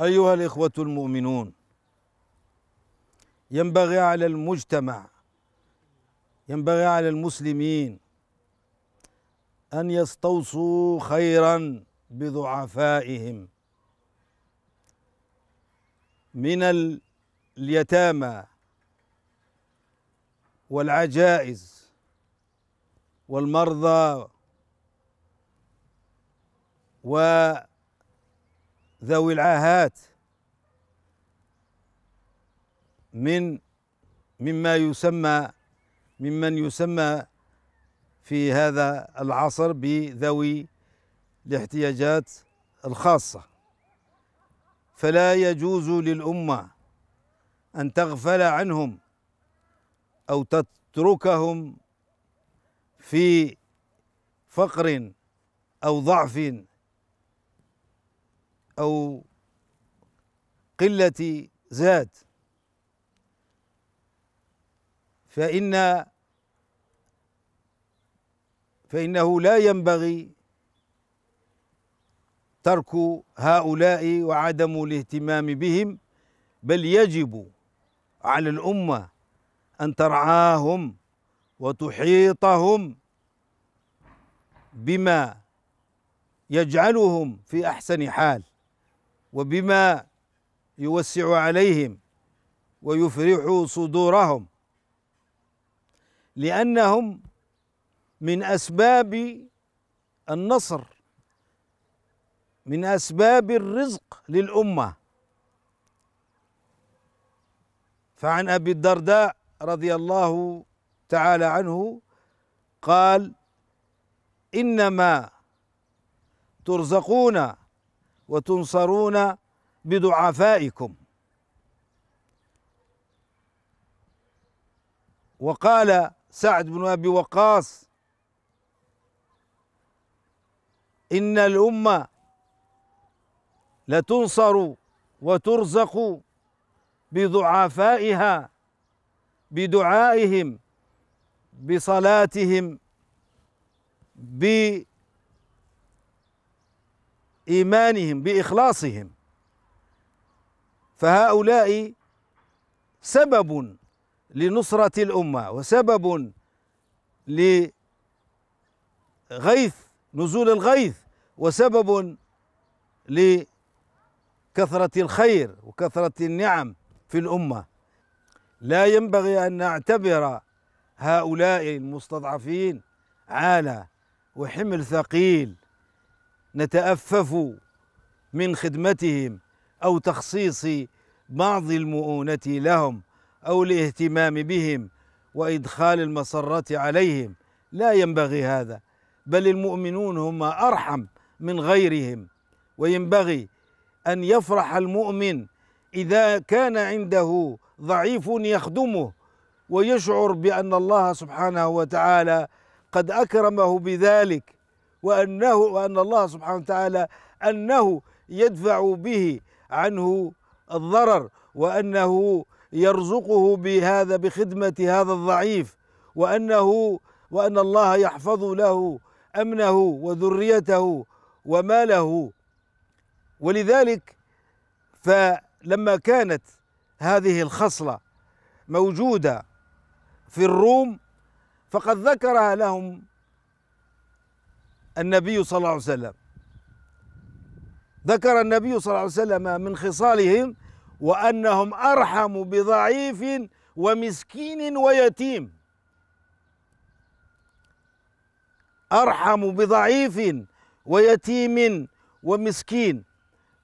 أيها الإخوة المؤمنون ينبغي على المجتمع ينبغي على المسلمين أن يستوصوا خيرا بضعفائهم من اليتامى والعجائز والمرضى وذوي العاهات من مما يسمى ممن يسمى في هذا العصر بذوي الاحتياجات الخاصة فلا يجوز للأمة أن تغفل عنهم أو تتركهم في فقر أو ضعف أو قلة زاد فإن فإنه لا ينبغي ترك هؤلاء وعدم الاهتمام بهم بل يجب على الأمة أن ترعاهم وتحيطهم بما يجعلهم في أحسن حال وبما يوسع عليهم ويفرح صدورهم لانهم من اسباب النصر من اسباب الرزق للامه فعن ابي الدرداء رضي الله تعالى عنه قال انما ترزقون وتنصرون بضعفائكم وقال سعد بن ابي وقاص ان الامه لتنصر وترزق بضعفائها بدعائهم بصلاتهم ب إيمانهم بإخلاصهم فهؤلاء سبب لنصرة الأمة وسبب لغيث نزول الغيث وسبب لكثرة الخير وكثرة النعم في الأمة لا ينبغي أن نعتبر هؤلاء المستضعفين عالة وحمل ثقيل نتأفف من خدمتهم أو تخصيص بعض المؤونة لهم أو الاهتمام بهم وإدخال المسرة عليهم لا ينبغي هذا بل المؤمنون هم أرحم من غيرهم وينبغي أن يفرح المؤمن إذا كان عنده ضعيف يخدمه ويشعر بأن الله سبحانه وتعالى قد أكرمه بذلك وأنه وأن الله سبحانه وتعالى أنه يدفع به عنه الضرر وأنه يرزقه بهذا بخدمة هذا الضعيف وأنه وأن الله يحفظ له أمنه وذريته وماله ولذلك فلما كانت هذه الخصلة موجودة في الروم فقد ذكرها لهم النبي صلى الله عليه وسلم ذكر النبي صلى الله عليه وسلم من خصالهم وأنهم أرحم بضعيف ومسكين ويتيم أرحم بضعيف ويتيم ومسكين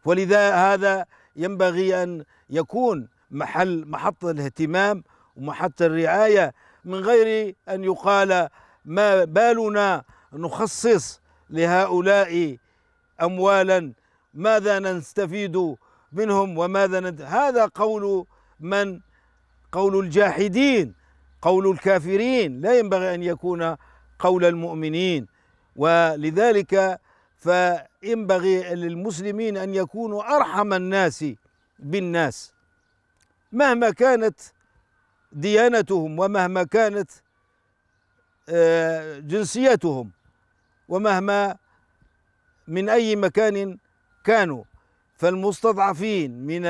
ولذا هذا ينبغي أن يكون محل محط الاهتمام ومحط الرعاية من غير أن يقال ما بالنا نخصص لهؤلاء اموالا ماذا نستفيد منهم وماذا ند... هذا قول من قول الجاحدين قول الكافرين لا ينبغي ان يكون قول المؤمنين ولذلك فينبغي للمسلمين ان يكونوا ارحم الناس بالناس مهما كانت ديانتهم ومهما كانت آه، جنسيتهم ومهما من أي مكان كانوا فالمستضعفين من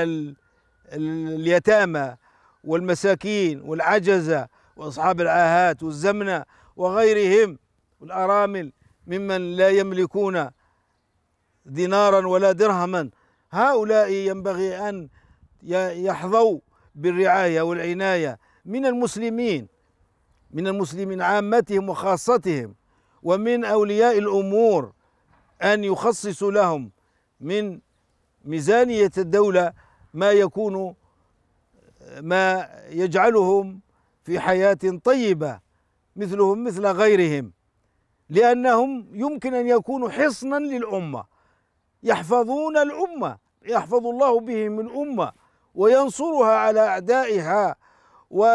اليتامى والمساكين والعجزة وأصحاب العاهات والزمنة وغيرهم والأرامل ممن لا يملكون دينارا ولا درهما هؤلاء ينبغي أن يحظوا بالرعاية والعناية من المسلمين من المسلمين عامتهم وخاصتهم ومن أولياء الأمور أن يخصصوا لهم من ميزانية الدولة ما يكون ما يجعلهم في حياة طيبة مثلهم مثل غيرهم لأنهم يمكن أن يكونوا حصنا للأمة يحفظون الأمة يحفظ الله بهم الأمة وينصرها على أعدائها و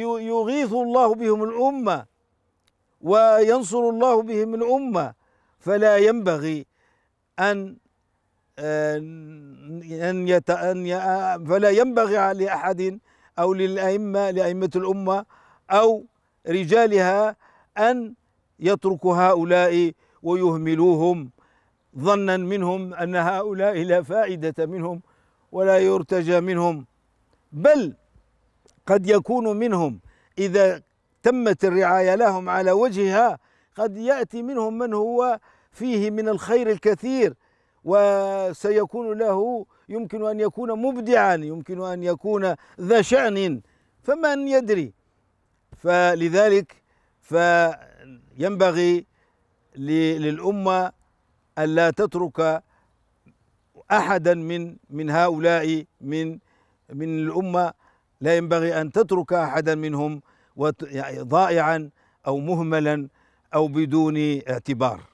يغيث الله بهم الأمة وينصر الله بهم الأمة فلا ينبغي أن آه، أن يت أن فلا ينبغي لأحد أو للأئمة لأئمة الأمة أو رجالها أن يتركوا هؤلاء ويهملوهم ظنا منهم أن هؤلاء لا فائدة منهم ولا يرتجى منهم بل قد يكون منهم إذا تمت الرعاية لهم على وجهها قد يأتي منهم من هو فيه من الخير الكثير وسيكون له يمكن أن يكون مبدعا يمكن أن يكون ذا شأن فمن يدري فلذلك فينبغي للأمة ألا تترك أحدا من من هؤلاء من من الأمة لا ينبغي أن تترك أحدا منهم يعني ضائعا أو مهملا أو بدون اعتبار